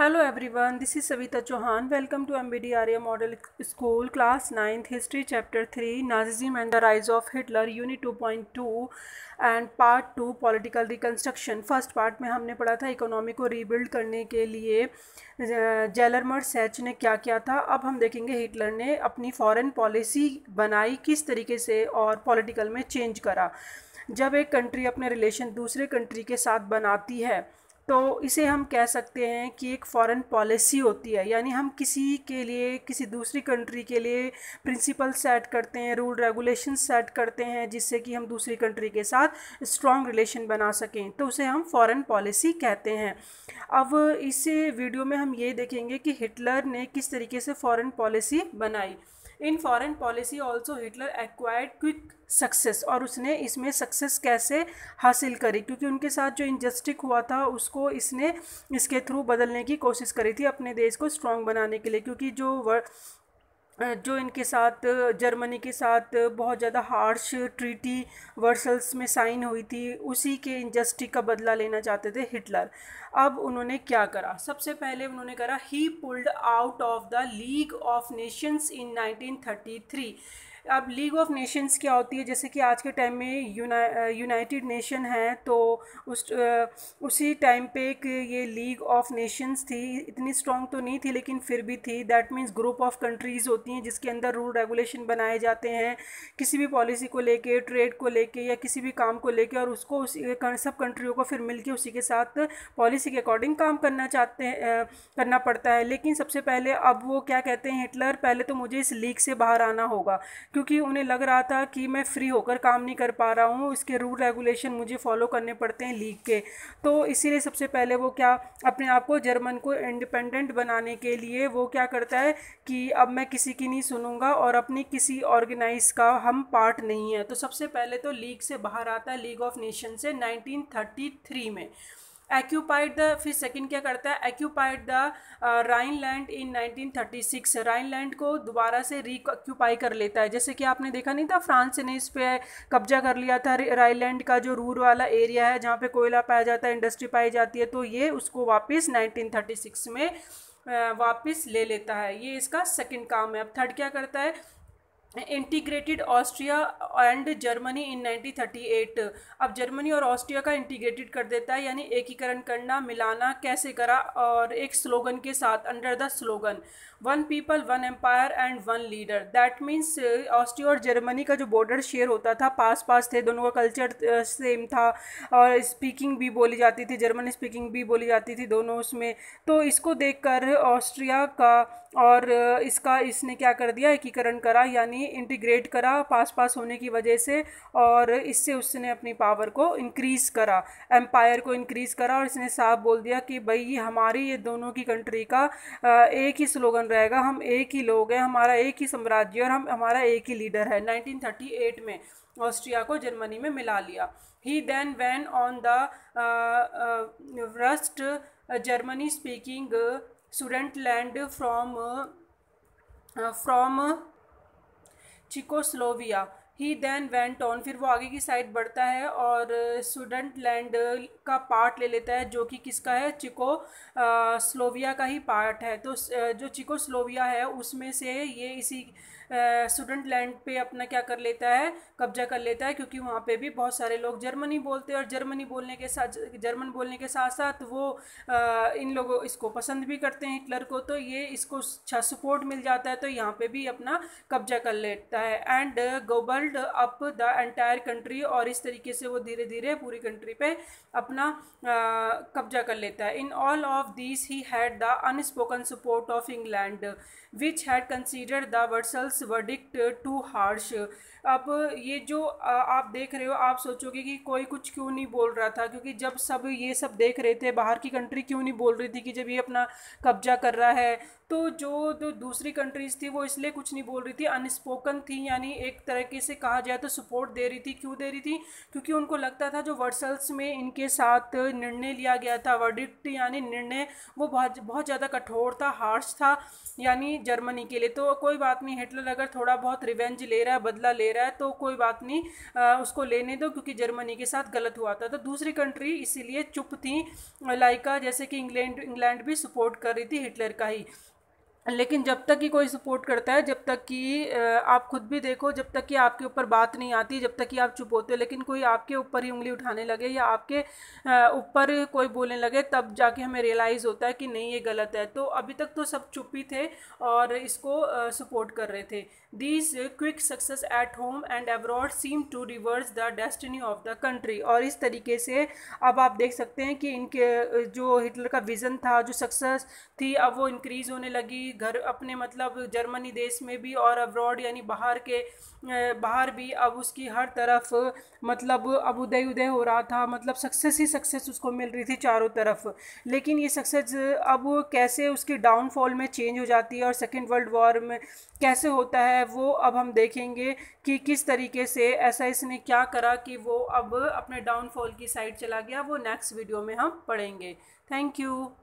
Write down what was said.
hello everyone this is Savita Chauhan welcome to M B D Arya model school class ninth history chapter three Nazism and the rise of Hitler unit two point two and part two political reconstruction first part में हमने पढ़ा था economy को rebuild करने के लिए जेलरमर Sachs ने क्या किया था अब हम देखेंगे हिटलर ने अपनी फॉरेन पॉलिसी बनाई किस तरीके से और पॉलिटिकल में चेंज करा जब एक कंट्री अपने रिलेशन दूसरे कंट्री के साथ बनाती है तो इसे हम कह सकते हैं कि एक फॉरेन पॉलिसी होती है यानी हम किसी के लिए किसी दूसरी कंट्री के लिए प्रिंसिपल सेट करते हैं रूल रेगुलेशन सेट करते हैं जिससे कि हम दूसरी कंट्री के साथ स्ट्रॉन्ग रिलेशन बना सकें तो उसे हम फॉरेन पॉलिसी कहते हैं अब इस वीडियो में हम ये देखेंगे कि हिटलर ने किस तरीके से फॉरेन पॉलिसी बनाई in foreign policy also Hitler acquired quick success और उसने इसमें सक्सेस कैसे हासिल करी क्योंकि उनके साथ जो इंजस्टिक हुआ था उसको इसने इसके थ्रू बदलने की कोशिश करी थी अपने देश को स्ट्रांग बनाने के लिए क्योंकि जो जो इनके साथ जर्मनी के साथ बहुत ज़्यादा हार्श ट्रीटी वर्सल्स में साइन हुई थी उसी के इंजस्टी का बदला लेना चाहते थे हिटलर अब उन्होंने क्या करा सबसे पहले उन्होंने करा he pulled out of the league of nations in 1933 अब लीग ऑफ नेशंस क्या होती है जैसे कि आज के टाइम में यूना यूनाइटेड नेशन है तो उस उसी टाइम पे एक ये लीग ऑफ नेशंस थी इतनी स्ट्रॉन्ग तो नहीं थी लेकिन फिर भी थी that means group of countries होती हैं जिसके अंदर रूल रेगुलेशन बनाए जाते हैं किसी भी पॉलिसी को लेके ट्रेड को लेके या किसी भी काम को लेके और उसको उस सब कंट्रियों को फिर मिलके उसी के साथ पॉलिसी के अकॉर्डिंग काम करना चाहते हैं करना पड़ता है लेकिन सबसे पहले अब वो क्या कहते हैं हिटलर पहले तो मुझे इस लीग से बाहर आना होगा क्योंकि उन्हें लग रहा था कि मैं फ्री होकर काम नहीं कर पा रहा हूँ इसके रूल रेगुलेशन मुझे फॉलो करने पड़ते हैं लीग के तो इसीलिए सबसे पहले वो क्या अपने आप को जर्मन को इंडिपेंडेंट बनाने के लिए वो क्या करता है कि अब मैं किसी की नहीं सुनूंगा और अपनी किसी ऑर्गेनाइज का हम पार्ट नहीं है तो सबसे पहले तो लीग से बाहर आता है लीग ऑफ नेशन से नाइनटीन में एक्यूपाइड द फिर सेकंड क्या करता है occupied the Rhineland in 1936 Rhineland को दोबारा से रिक्यूपाई कर लेता है जैसे कि आपने देखा नहीं था फ्रांस ने इस पर कब्जा कर लिया था लैंड का जो रूर वाला एरिया है जहाँ पे कोयला पाया जाता है इंडस्ट्री पाई जाती है तो ये उसको वापस 1936 में uh, वापस ले लेता है ये इसका सेकंड काम है अब थर्ड क्या करता है integrated Austria and Germany in 1938 अब जर्मनी और ऑस्ट्रिया का इंटीग्रेटेड कर देता है यानी एकीकरण करना मिलाना कैसे करा और एक स्लोगन के साथ under the slogan one people one empire and one leader that means Austria और जर्मनी का जो बॉर्डर शेयर होता था पास पास थे दोनों का कल्चर सेम था और स्पीकिंग भी बोली जाती थी जर्मन स्पीकिंग भी बोली जाती थी दोनों उसमें तो इसको देखकर ऑस्ट्रिया का और इसका इसने क्या कर दिया एकीकरण करा यानी ही इंटीग्रेट करा पास पास होने की वजह से और इससे उसने अपनी पावर को इंक्रीज़ करा एम्पायर को इंक्रीज़ करा और इसने साफ बोल दिया कि भाई ये हमारी ये दोनों की कंट्री का एक ही स्लोगन रहेगा हम एक ही लोग हैं हमारा एक ही साम्राज्य और हम हमारा एक ही लीडर है 1938 में ऑस्ट्रिया को जर्मनी में मिला लिया he then went on the rest Germany speaking Sudeten land from from Czechoslovakia he then went on फिर वो आगे की साइड बढ़ता है और स्टूडेंट uh, लैंड uh, का पार्ट ले लेता है जो कि किसका है चिको uh, स्लोविया का ही पार्ट है तो जो चिको स्लोविया है उसमें से ये इसी स्टूडेंट लैंड पे अपना क्या कर लेता है कब्जा कर लेता है क्योंकि वहाँ पे भी बहुत सारे लोग जर्मनी बोलते हैं और जर्मनी बोलने के साथ जर्मन बोलने के साथ साथ वो आ, इन लोगों इसको पसंद भी करते हैं हिटलर को तो ये इसको अच्छा सपोर्ट मिल जाता है तो यहाँ पर भी अपना कब्जा कर लेता है and gobbled up the entire country और इस तरीके से वो धीरे धीरे पूरी कंट्री पर अपना कब्जा कर लेता है in all of this he had the unspoken support of England which had consider the Versailles verdict too harsh अब ये जो आप देख रहे हो आप सोचोगे कि कोई कुछ क्यों नहीं बोल रहा था क्योंकि जब सब ये सब देख रहे थे बाहर की कंट्री क्यों नहीं बोल रही थी कि जब ये अपना कब्जा कर रहा है तो जो तो दूसरी कंट्रीज़ थी वो इसलिए कुछ नहीं बोल रही थी अनस्पोकन थी यानी एक तरीके से कहा जाए तो सपोर्ट दे रही थी क्यों दे रही थी क्योंकि उनको लगता था जो वर्सल्स में इनके साथ निर्णय लिया गया था वर्डिक्ट यानी निर्णय वो बहुत बहुत ज़्यादा कठोर था हार्श था यानी जर्मनी के लिए तो कोई बात नहीं हिटलर अगर थोड़ा बहुत रिवेंज ले रहा है बदला ले रहा है तो कोई बात नहीं आ, उसको लेने दो क्योंकि जर्मनी के साथ गलत हुआ था तो दूसरी कंट्री इसीलिए चुप थी लाइका जैसे कि इंग्लैंड इंग्लैंड भी सपोर्ट कर रही थी हिटलर का ही लेकिन जब तक कि कोई सपोर्ट करता है जब तक कि आप खुद भी देखो जब तक कि आपके ऊपर बात नहीं आती जब तक कि आप चुप होते हो लेकिन कोई आपके ऊपर ही उंगली उठाने लगे या आपके ऊपर कोई बोलने लगे तब जाके हमें रियलाइज़ होता है कि नहीं ये गलत है तो अभी तक तो सब चुप ही थे और इसको सपोर्ट कर रहे थे these quick success at home and abroad seem to reverse the destiny of the country और इस तरीके से अब आप देख सकते हैं कि इनके जो हिटलर का विज़न था जो सक्सेस थी अब वो इनक्रीज़ होने लगी घर अपने मतलब जर्मनी देश में भी और अब्रॉड यानी बाहर के बाहर भी अब उसकी हर तरफ मतलब अब उदय उदय हो रहा था मतलब सक्सेस ही सक्सेस उसको मिल रही थी चारों तरफ लेकिन ये सक्सेस अब कैसे उसके डाउनफॉल में चेंज हो जाती है और सेकेंड वर्ल्ड वॉर में कैसे होता है वो अब हम देखेंगे कि किस तरीके से ऐसा इसने क्या करा कि वो अब अपने डाउनफॉल की साइड चला गया वो नेक्स्ट वीडियो में हम पढ़ेंगे थैंक यू